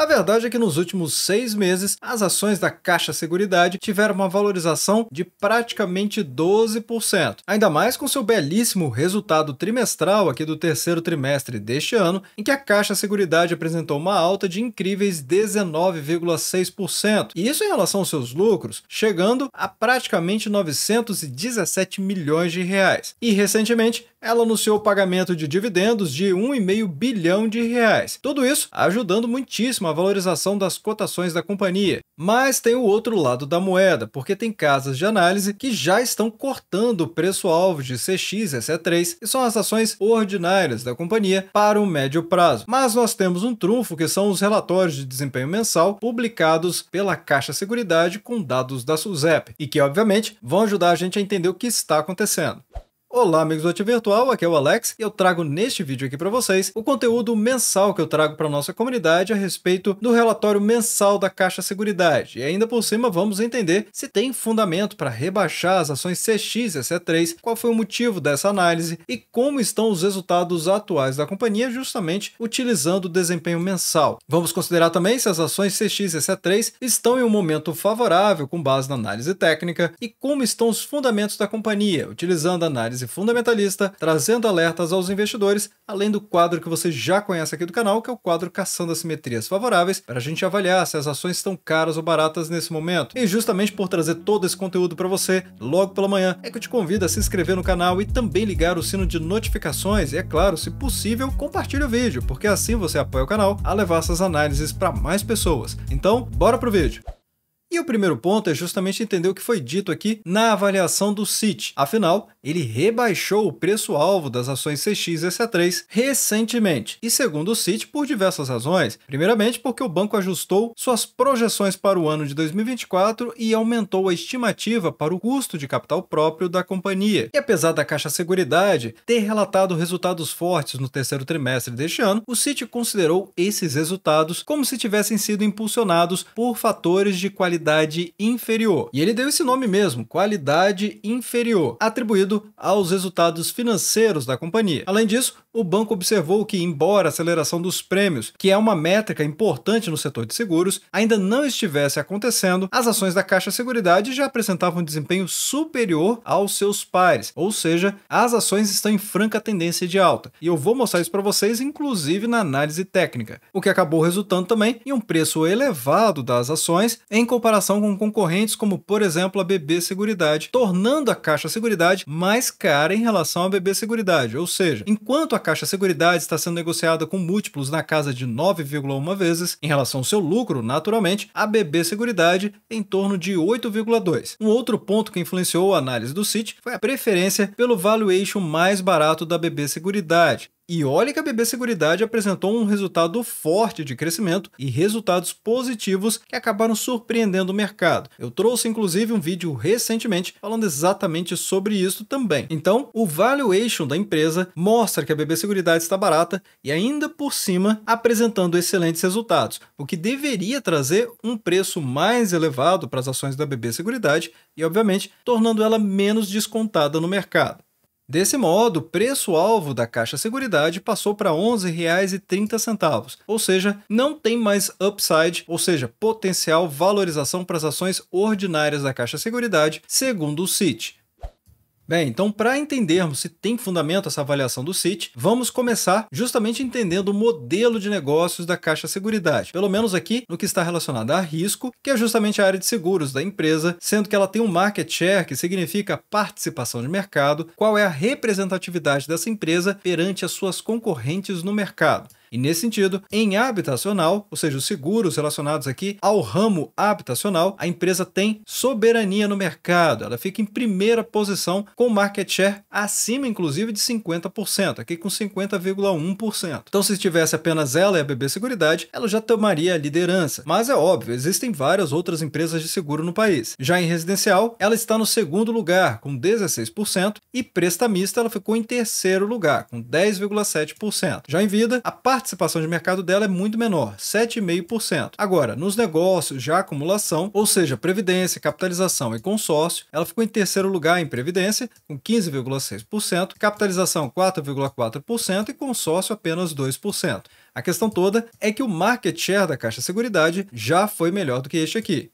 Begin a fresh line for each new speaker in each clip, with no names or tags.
A verdade é que nos últimos seis meses, as ações da Caixa Seguridade tiveram uma valorização de praticamente 12%. Ainda mais com seu belíssimo resultado trimestral aqui do terceiro trimestre deste ano, em que a Caixa Seguridade apresentou uma alta de incríveis 19,6%. E isso em relação aos seus lucros, chegando a praticamente 917 milhões de reais. E recentemente, ela anunciou o pagamento de dividendos de 1,5 bilhão de reais. Tudo isso ajudando muitíssimo a valorização das cotações da companhia. Mas tem o outro lado da moeda, porque tem casas de análise que já estão cortando o preço-alvo de CX e C3, que são as ações ordinárias da companhia, para o médio prazo. Mas nós temos um trunfo, que são os relatórios de desempenho mensal publicados pela Caixa Seguridade com dados da SUSEP, e que, obviamente, vão ajudar a gente a entender o que está acontecendo. Olá, amigos do ativo Virtual, aqui é o Alex e eu trago neste vídeo aqui para vocês o conteúdo mensal que eu trago para nossa comunidade a respeito do relatório mensal da Caixa Seguridade. E ainda por cima vamos entender se tem fundamento para rebaixar as ações CX e C3, qual foi o motivo dessa análise e como estão os resultados atuais da companhia justamente utilizando o desempenho mensal. Vamos considerar também se as ações CX e C3 estão em um momento favorável com base na análise técnica e como estão os fundamentos da companhia, utilizando a análise análise fundamentalista, trazendo alertas aos investidores, além do quadro que você já conhece aqui do canal, que é o quadro Caçando Assimetrias Favoráveis, para a gente avaliar se as ações estão caras ou baratas nesse momento. E justamente por trazer todo esse conteúdo para você, logo pela manhã, é que eu te convido a se inscrever no canal e também ligar o sino de notificações e, é claro, se possível, compartilhe o vídeo, porque assim você apoia o canal a levar essas análises para mais pessoas. Então, bora pro vídeo! E o primeiro ponto é justamente entender o que foi dito aqui na avaliação do CIT. Afinal, ele rebaixou o preço-alvo das ações CX e ca 3 recentemente. E segundo o CIT, por diversas razões. Primeiramente, porque o banco ajustou suas projeções para o ano de 2024 e aumentou a estimativa para o custo de capital próprio da companhia. E apesar da Caixa Seguridade ter relatado resultados fortes no terceiro trimestre deste ano, o CIT considerou esses resultados como se tivessem sido impulsionados por fatores de qualidade qualidade inferior. E ele deu esse nome mesmo, qualidade inferior, atribuído aos resultados financeiros da companhia. Além disso, o banco observou que, embora a aceleração dos prêmios, que é uma métrica importante no setor de seguros, ainda não estivesse acontecendo, as ações da Caixa Seguridade já apresentavam um desempenho superior aos seus pares, ou seja, as ações estão em franca tendência de alta. E eu vou mostrar isso para vocês, inclusive na análise técnica, o que acabou resultando também em um preço elevado das ações em comparação comparação com concorrentes como, por exemplo, a BB Seguridade, tornando a Caixa Seguridade mais cara em relação à BB Seguridade. Ou seja, enquanto a Caixa Seguridade está sendo negociada com múltiplos na casa de 9,1 vezes em relação ao seu lucro, naturalmente, a BB Seguridade em torno de 8,2. Um outro ponto que influenciou a análise do CIT foi a preferência pelo valuation mais barato da BB Seguridade, e olha que a BB Seguridade apresentou um resultado forte de crescimento e resultados positivos que acabaram surpreendendo o mercado. Eu trouxe inclusive um vídeo recentemente falando exatamente sobre isso também. Então, o valuation da empresa mostra que a BB Seguridade está barata e ainda por cima apresentando excelentes resultados, o que deveria trazer um preço mais elevado para as ações da BB Seguridade e, obviamente, tornando ela menos descontada no mercado. Desse modo, o preço-alvo da Caixa Seguridade passou para R$ 11,30, ou seja, não tem mais upside, ou seja, potencial valorização para as ações ordinárias da Caixa Seguridade, segundo o CIT. Bem, então para entendermos se tem fundamento essa avaliação do CIT, vamos começar justamente entendendo o modelo de negócios da Caixa Seguridade, pelo menos aqui no que está relacionado a risco, que é justamente a área de seguros da empresa, sendo que ela tem um market share, que significa participação de mercado, qual é a representatividade dessa empresa perante as suas concorrentes no mercado. E nesse sentido, em habitacional, ou seja, os seguros relacionados aqui ao ramo habitacional, a empresa tem soberania no mercado. Ela fica em primeira posição com market share acima, inclusive, de 50%, aqui com 50,1%. Então, se tivesse apenas ela e a BB Seguridade, ela já tomaria a liderança. Mas é óbvio, existem várias outras empresas de seguro no país. Já em residencial, ela está no segundo lugar, com 16%, e prestamista, ela ficou em terceiro lugar, com 10,7%. Já em vida, a parte participação de mercado dela é muito menor, 7,5%. Agora, nos negócios de acumulação, ou seja, previdência, capitalização e consórcio, ela ficou em terceiro lugar em previdência, com 15,6%, capitalização 4,4% e consórcio apenas 2%. A questão toda é que o market share da Caixa Seguridade já foi melhor do que este aqui.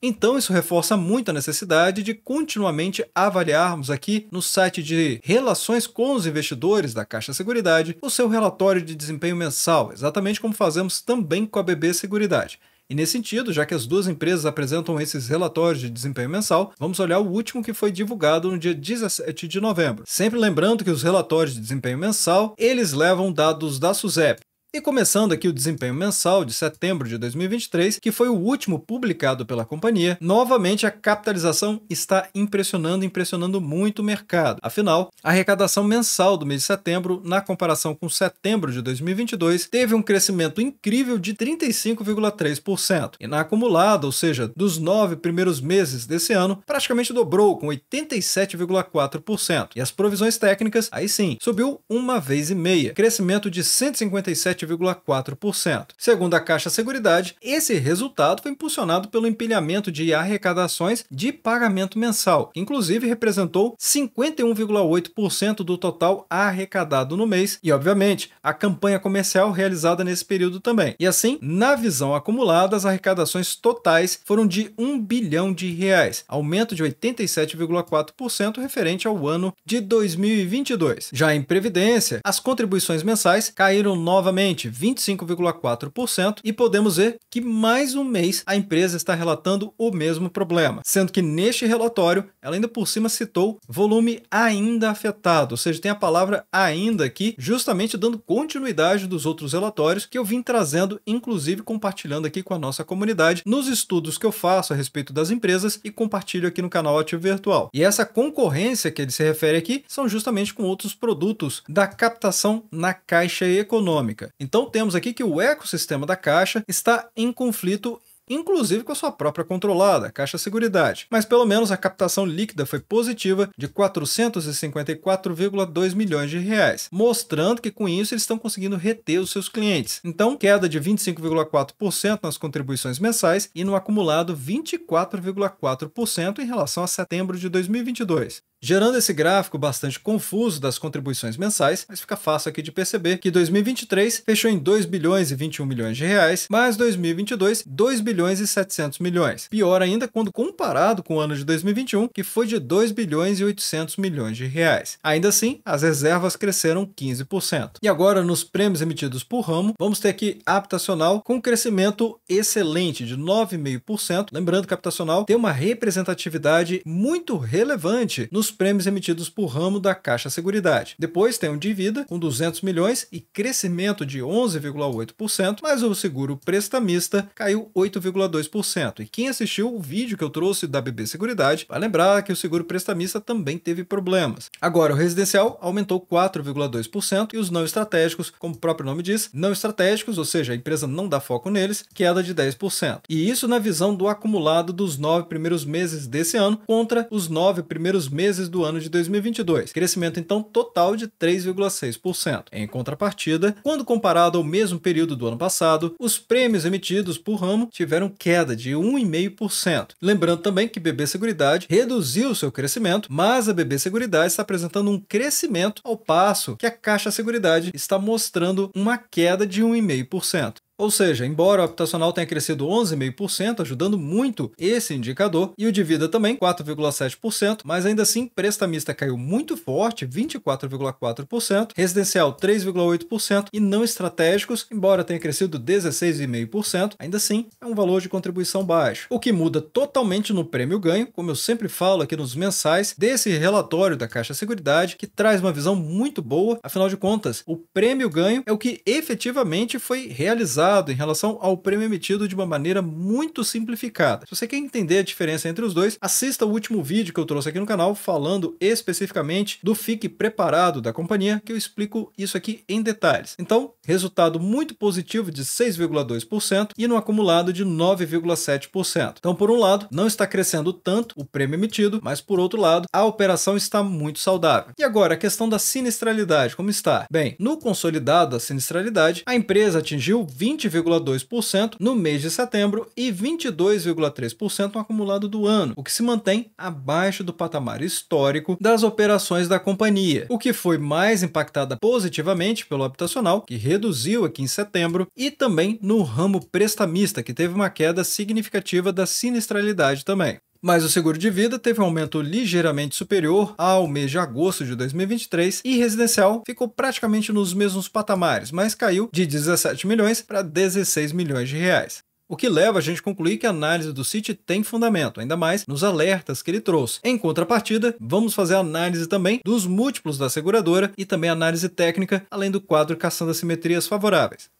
Então, isso reforça muito a necessidade de continuamente avaliarmos aqui no site de Relações com os Investidores da Caixa Seguridade o seu relatório de desempenho mensal, exatamente como fazemos também com a BB Seguridade. E nesse sentido, já que as duas empresas apresentam esses relatórios de desempenho mensal, vamos olhar o último que foi divulgado no dia 17 de novembro. Sempre lembrando que os relatórios de desempenho mensal, eles levam dados da SUSEP, e começando aqui o desempenho mensal de setembro de 2023, que foi o último publicado pela companhia, novamente a capitalização está impressionando, impressionando muito o mercado. Afinal, a arrecadação mensal do mês de setembro, na comparação com setembro de 2022, teve um crescimento incrível de 35,3%. E na acumulada, ou seja, dos nove primeiros meses desse ano, praticamente dobrou com 87,4%. E as provisões técnicas, aí sim, subiu uma vez e meia, crescimento de 157 7,4%. Segundo a Caixa Seguridade, esse resultado foi impulsionado pelo empilhamento de arrecadações de pagamento mensal, que inclusive representou 51,8% do total arrecadado no mês e, obviamente, a campanha comercial realizada nesse período também. E assim, na visão acumulada, as arrecadações totais foram de 1 bilhão de reais, aumento de 87,4% referente ao ano de 2022. Já em previdência, as contribuições mensais caíram novamente 25,4%, e podemos ver que mais um mês a empresa está relatando o mesmo problema, sendo que neste relatório ela ainda por cima citou volume ainda afetado, ou seja, tem a palavra ainda aqui, justamente dando continuidade dos outros relatórios que eu vim trazendo, inclusive compartilhando aqui com a nossa comunidade nos estudos que eu faço a respeito das empresas e compartilho aqui no canal Ativo Virtual. E essa concorrência que ele se refere aqui são justamente com outros produtos da captação na caixa econômica. Então temos aqui que o ecossistema da Caixa está em conflito inclusive com a sua própria controlada, Caixa Seguridade. Mas pelo menos a captação líquida foi positiva de 454,2 milhões de reais, mostrando que com isso eles estão conseguindo reter os seus clientes. Então, queda de 25,4% nas contribuições mensais e no acumulado 24,4% em relação a setembro de 2022 gerando esse gráfico bastante confuso das contribuições mensais, mas fica fácil aqui de perceber que 2023 fechou em 2 bilhões e 21 milhões de reais, mais 2022 2 bilhões e 700 milhões. Pior ainda quando comparado com o ano de 2021, que foi de 2 bilhões e 800 milhões de reais. Ainda assim, as reservas cresceram 15%. E agora nos prêmios emitidos por ramo, vamos ter aqui habitacional com um crescimento excelente de 9,5%, lembrando que habitacional tem uma representatividade muito relevante nos os prêmios emitidos por ramo da Caixa Seguridade. Depois tem o de vida, com 200 milhões e crescimento de 11,8%, mas o seguro prestamista caiu 8,2%. E quem assistiu o vídeo que eu trouxe da BB Seguridade vai lembrar que o seguro prestamista também teve problemas. Agora, o residencial aumentou 4,2% e os não estratégicos, como o próprio nome diz, não estratégicos, ou seja, a empresa não dá foco neles, queda de 10%. E isso na visão do acumulado dos nove primeiros meses desse ano contra os nove primeiros meses meses do ano de 2022, crescimento então total de 3,6%. Em contrapartida, quando comparado ao mesmo período do ano passado, os prêmios emitidos por ramo tiveram queda de 1,5%. Lembrando também que BB Seguridade reduziu seu crescimento, mas a BB Seguridade está apresentando um crescimento ao passo que a Caixa Seguridade está mostrando uma queda de 1,5%. Ou seja, embora o habitacional tenha crescido 11,5%, ajudando muito esse indicador, e o de vida também, 4,7%, mas ainda assim, prestamista caiu muito forte, 24,4%, residencial 3,8% e não estratégicos, embora tenha crescido 16,5%, ainda assim é um valor de contribuição baixo. O que muda totalmente no prêmio ganho, como eu sempre falo aqui nos mensais desse relatório da Caixa Seguridade, que traz uma visão muito boa, afinal de contas, o prêmio ganho é o que efetivamente foi realizado resultado em relação ao prêmio emitido de uma maneira muito simplificada. Se você quer entender a diferença entre os dois, assista o último vídeo que eu trouxe aqui no canal falando especificamente do Fique Preparado da companhia, que eu explico isso aqui em detalhes. Então, resultado muito positivo de 6,2% e no acumulado de 9,7%. Então, por um lado, não está crescendo tanto o prêmio emitido, mas por outro lado, a operação está muito saudável. E agora, a questão da sinistralidade, como está? Bem, no consolidado da sinistralidade, a empresa atingiu 20 20,2% no mês de setembro e 22,3% no acumulado do ano, o que se mantém abaixo do patamar histórico das operações da companhia, o que foi mais impactada positivamente pelo habitacional, que reduziu aqui em setembro, e também no ramo prestamista, que teve uma queda significativa da sinistralidade também. Mas o seguro de vida teve um aumento ligeiramente superior ao mês de agosto de 2023 e residencial ficou praticamente nos mesmos patamares, mas caiu de 17 milhões para 16 milhões de reais. O que leva a gente a concluir que a análise do CIT tem fundamento, ainda mais nos alertas que ele trouxe. Em contrapartida, vamos fazer análise também dos múltiplos da seguradora e também análise técnica, além do quadro caçando assimetrias favoráveis.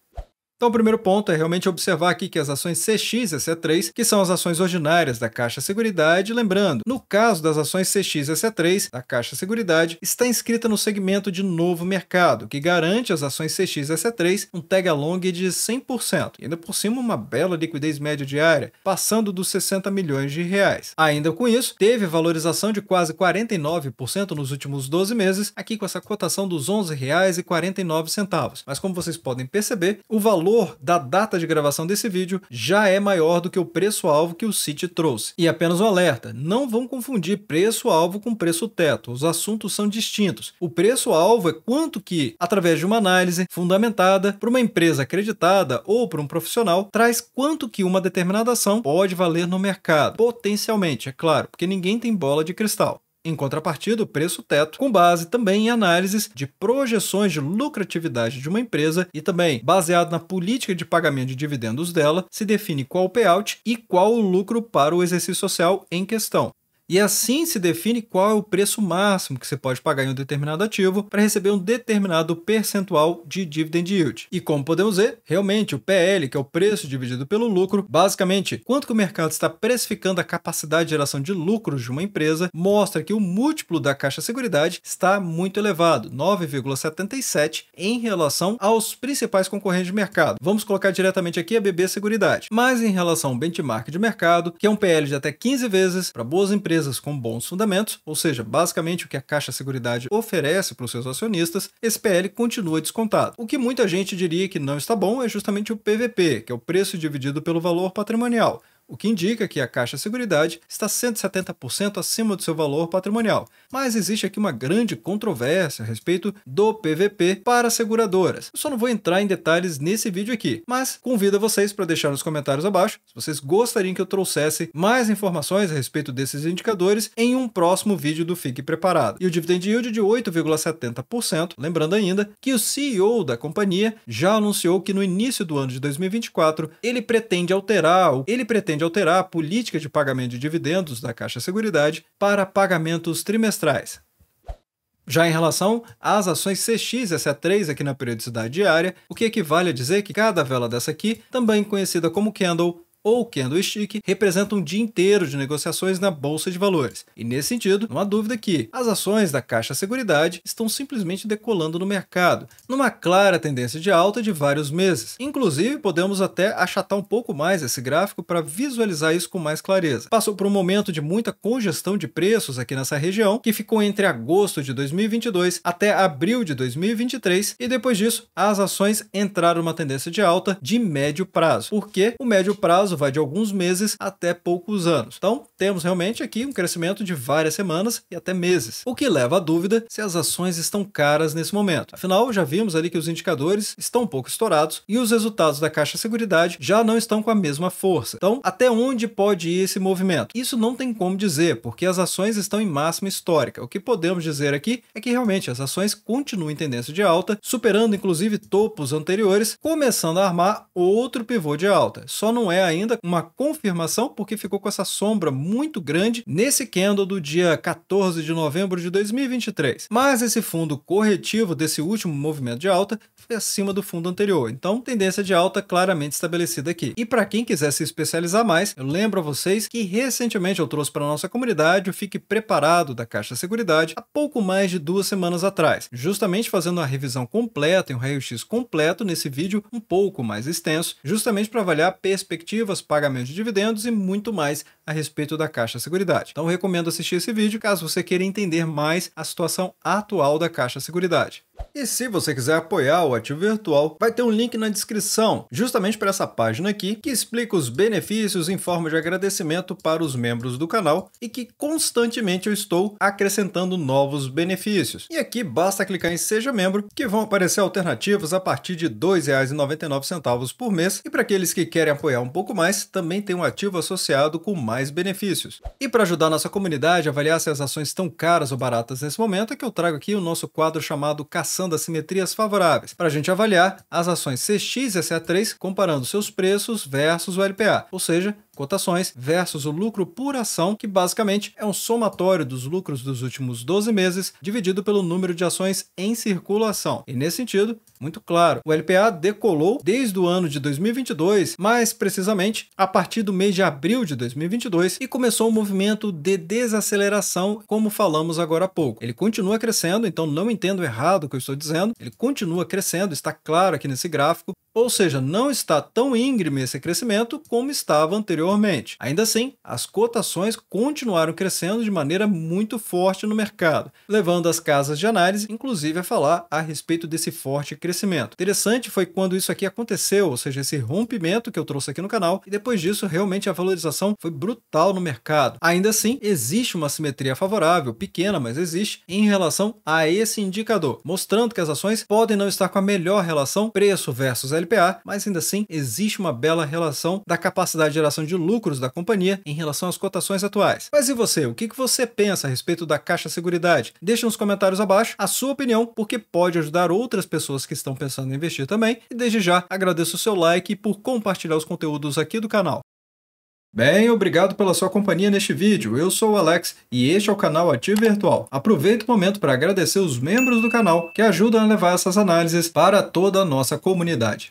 Então, o primeiro ponto é realmente observar aqui que as ações CX e C3, que são as ações ordinárias da Caixa Seguridade, lembrando, no caso das ações CX e C3 da Caixa Seguridade, está inscrita no segmento de novo mercado, que garante as ações CX e C3 um tag along de 100%, e ainda por cima uma bela liquidez média diária, passando dos 60 milhões de reais. Ainda com isso, teve valorização de quase 49% nos últimos 12 meses, aqui com essa cotação dos R$ 11,49. Mas como vocês podem perceber, o valor valor da data de gravação desse vídeo já é maior do que o preço-alvo que o site trouxe. E apenas um alerta, não vão confundir preço-alvo com preço-teto, os assuntos são distintos. O preço-alvo é quanto que, através de uma análise fundamentada por uma empresa acreditada ou por um profissional, traz quanto que uma determinada ação pode valer no mercado, potencialmente, é claro, porque ninguém tem bola de cristal. Em contrapartida, o preço teto, com base também em análises de projeções de lucratividade de uma empresa e também baseado na política de pagamento de dividendos dela, se define qual o payout e qual o lucro para o exercício social em questão. E assim se define qual é o preço máximo que você pode pagar em um determinado ativo para receber um determinado percentual de dividend yield. E como podemos ver, realmente o PL, que é o preço dividido pelo lucro, basicamente quanto que o mercado está precificando a capacidade de geração de lucros de uma empresa, mostra que o múltiplo da Caixa Seguridade está muito elevado, 9,77 em relação aos principais concorrentes de mercado. Vamos colocar diretamente aqui a BB Seguridade. Mas em relação ao benchmark de mercado, que é um PL de até 15 vezes para boas empresas empresas com bons fundamentos, ou seja, basicamente o que a Caixa Seguridade oferece para os seus acionistas, esse PL continua descontado. O que muita gente diria que não está bom é justamente o PVP, que é o preço dividido pelo valor patrimonial o que indica que a Caixa Seguridade está 170% acima do seu valor patrimonial. Mas existe aqui uma grande controvérsia a respeito do PVP para seguradoras. Eu só não vou entrar em detalhes nesse vídeo aqui, mas convido vocês para deixar nos comentários abaixo se vocês gostariam que eu trouxesse mais informações a respeito desses indicadores em um próximo vídeo do Fique Preparado. E o dividend yield de 8,70%, lembrando ainda que o CEO da companhia já anunciou que no início do ano de 2024 ele pretende alterar, ele pretende pretende alterar a política de pagamento de dividendos da Caixa Seguridade para pagamentos trimestrais. Já em relação às ações CXSA3 é aqui na periodicidade diária, o que equivale a dizer que cada vela dessa aqui, também conhecida como candle, ou do stick representa um dia inteiro de negociações na bolsa de valores. E nesse sentido, não há dúvida que as ações da Caixa Seguridade estão simplesmente decolando no mercado, numa clara tendência de alta de vários meses. Inclusive, podemos até achatar um pouco mais esse gráfico para visualizar isso com mais clareza. Passou por um momento de muita congestão de preços aqui nessa região, que ficou entre agosto de 2022 até abril de 2023, e depois disso, as ações entraram numa tendência de alta de médio prazo, porque o médio prazo prazo vai de alguns meses até poucos anos. Então, temos realmente aqui um crescimento de várias semanas e até meses, o que leva à dúvida se as ações estão caras nesse momento. Afinal, já vimos ali que os indicadores estão um pouco estourados e os resultados da Caixa Seguridade já não estão com a mesma força. Então, até onde pode ir esse movimento? Isso não tem como dizer, porque as ações estão em máxima histórica. O que podemos dizer aqui é que realmente as ações continuam em tendência de alta, superando inclusive topos anteriores, começando a armar outro pivô de alta. Só não é ainda ainda uma confirmação, porque ficou com essa sombra muito grande nesse candle do dia 14 de novembro de 2023. Mas esse fundo corretivo desse último movimento de alta foi acima do fundo anterior, então tendência de alta claramente estabelecida aqui. E para quem quiser se especializar mais, eu lembro a vocês que recentemente eu trouxe para nossa comunidade o Fique Preparado da Caixa Seguridade há pouco mais de duas semanas atrás, justamente fazendo uma revisão completa e um raio-x completo nesse vídeo um pouco mais extenso, justamente para avaliar a perspectiva ativas, pagamento de dividendos e muito mais a respeito da Caixa Seguridade. Então recomendo assistir esse vídeo caso você queira entender mais a situação atual da Caixa Seguridade. E se você quiser apoiar o Ativo Virtual, vai ter um link na descrição, justamente para essa página aqui, que explica os benefícios em forma de agradecimento para os membros do canal e que constantemente eu estou acrescentando novos benefícios. E aqui basta clicar em Seja Membro, que vão aparecer alternativas a partir de R$ 2,99 por mês. E para aqueles que querem apoiar um pouco mais, também tem um ativo associado com mais mais benefícios. E para ajudar nossa comunidade a avaliar se as ações estão caras ou baratas nesse momento, é que eu trago aqui o nosso quadro chamado Caçando Assimetrias Favoráveis, para a gente avaliar as ações CX e SA3 comparando seus preços versus o LPA, ou seja, cotações, versus o lucro por ação, que basicamente é um somatório dos lucros dos últimos 12 meses dividido pelo número de ações em circulação. E nesse sentido, muito claro, o LPA decolou desde o ano de 2022, mais precisamente a partir do mês de abril de 2022, e começou um movimento de desaceleração, como falamos agora há pouco. Ele continua crescendo, então não entendo errado o que eu estou dizendo, ele continua crescendo, está claro aqui nesse gráfico, ou seja, não está tão íngreme esse crescimento como estava anteriormente. Ainda assim, as cotações continuaram crescendo de maneira muito forte no mercado, levando as casas de análise, inclusive, a falar a respeito desse forte crescimento. Interessante foi quando isso aqui aconteceu, ou seja, esse rompimento que eu trouxe aqui no canal, e depois disso, realmente a valorização foi brutal no mercado. Ainda assim, existe uma simetria favorável, pequena, mas existe, em relação a esse indicador, mostrando que as ações podem não estar com a melhor relação preço versus LP LPA, mas ainda assim existe uma bela relação da capacidade de geração de lucros da companhia em relação às cotações atuais. Mas e você? O que você pensa a respeito da Caixa Seguridade? Deixe nos comentários abaixo a sua opinião, porque pode ajudar outras pessoas que estão pensando em investir também. E desde já agradeço o seu like por compartilhar os conteúdos aqui do canal. Bem, obrigado pela sua companhia neste vídeo. Eu sou o Alex e este é o canal Ativo Virtual. Aproveito o momento para agradecer os membros do canal que ajudam a levar essas análises para toda a nossa comunidade.